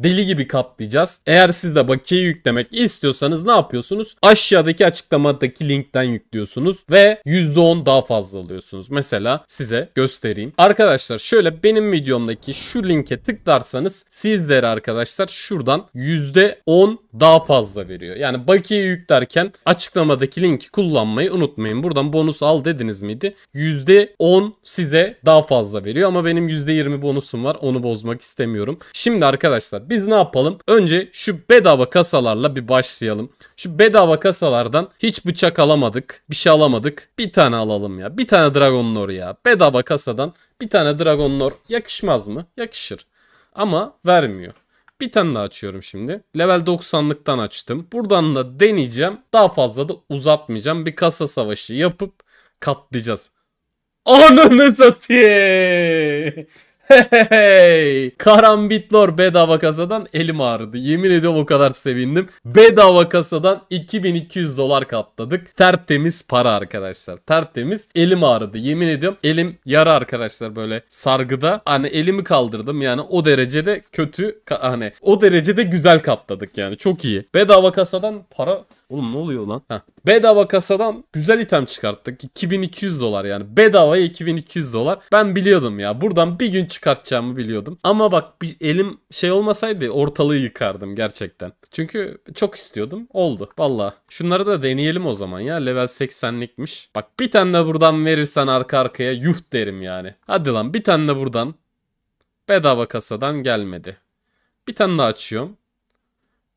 deli gibi katlayacağız. Eğer siz de bakiye yüklemek istiyorsanız ne yapıyorsunuz? Aşağıdaki açıklamadaki linkten yüklüyorsunuz ve %10 daha fazla alıyorsunuz. Mesela size göstereyim. Arkadaşlar şöyle benim videomdaki şu linke tıklarsanız sizlere arkadaşlar şuradan %10 daha fazla veriyor. Yani bakiye yüklerken açıklamadaki linki kullanmayı unutmayın. Buradan bonus al dediniz miydi? %10 size daha fazla veriyor ama benim %20 bonusum var. Onu bozmak istemiyorum. Şimdi arkadaşlar biz ne yapalım? Önce şu bedava kasalarla bir başlayalım. Şu bedava kasalardan hiç bıçak alamadık. Bir şey alamadık. Bir tane alalım ya. Bir tane Dragon Lore ya. Bedava kasadan bir tane Dragon Lore yakışmaz mı? Yakışır. Ama vermiyor. Bir tane daha açıyorum şimdi. Level 90'lıktan açtım. Buradan da deneyeceğim. Daha fazla da uzatmayacağım. Bir kasa savaşı yapıp katlayacağız. Ananı satayım. Hey! Karambitlor bedava kasadan elim ağrıdı. Yemin ediyorum o kadar sevindim. Bedava kasadan 2200 dolar katladık. Tertemiz para arkadaşlar. Tertemiz elim ağrıdı. Yemin ediyorum elim yara arkadaşlar böyle sargıda. Hani elimi kaldırdım yani o derecede kötü hani o derecede güzel katladık yani. Çok iyi. Bedava kasadan para Oğlum ne oluyor lan? Heh. Bedava kasadan güzel item çıkarttık. 2200 dolar yani. Bedavaya 2200 dolar. Ben biliyordum ya. Buradan bir gün çıkartacağımı biliyordum. Ama bak bir elim şey olmasaydı ortalığı yıkardım gerçekten. Çünkü çok istiyordum. Oldu. Valla. Şunları da deneyelim o zaman ya. Level 80'likmiş. Bak bir tane de buradan verirsen arka arkaya yuh derim yani. Hadi lan bir tane de buradan. Bedava kasadan gelmedi. Bir tane daha açıyorum.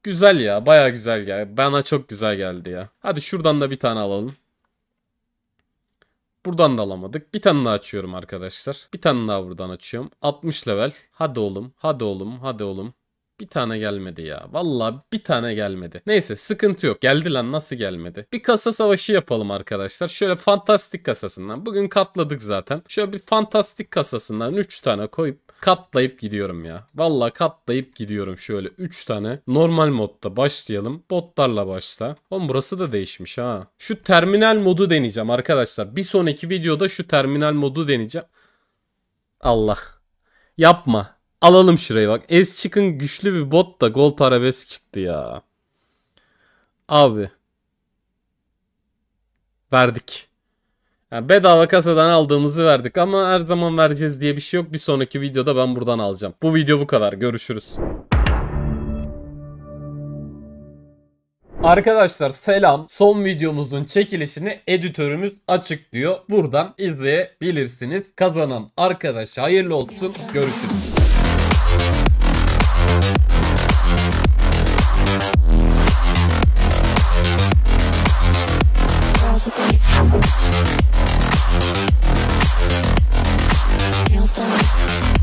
Güzel ya. Baya güzel geldi. Bana çok güzel geldi ya. Hadi şuradan da bir tane alalım. Buradan da alamadık. Bir tane daha açıyorum arkadaşlar. Bir tane daha buradan açıyorum. 60 level. Hadi oğlum. Hadi oğlum. Hadi oğlum. Bir tane gelmedi ya. Vallahi bir tane gelmedi. Neyse sıkıntı yok. Geldi lan nasıl gelmedi? Bir kasa savaşı yapalım arkadaşlar. Şöyle fantastik kasasından. Bugün katladık zaten. Şöyle bir fantastik kasasından 3 tane koyup katlayıp gidiyorum ya. Vallahi katlayıp gidiyorum şöyle 3 tane. Normal modda başlayalım. Botlarla başla. Oğlum burası da değişmiş ha. Şu terminal modu deneyeceğim arkadaşlar. Bir sonraki videoda şu terminal modu deneyeceğim. Allah. Yapma. Alalım şurayı bak. Ez çıkın güçlü bir bot da gol arabesk çıktı ya. Abi. Verdik. Yani bedava kasadan aldığımızı verdik ama her zaman vereceğiz diye bir şey yok. Bir sonraki videoda ben buradan alacağım. Bu video bu kadar. Görüşürüz. Arkadaşlar selam. Son videomuzun çekilişini editörümüz açıklıyor. Buradan izleyebilirsiniz. Kazanan arkadaş hayırlı olsun. Görüşürüz. Feels stop.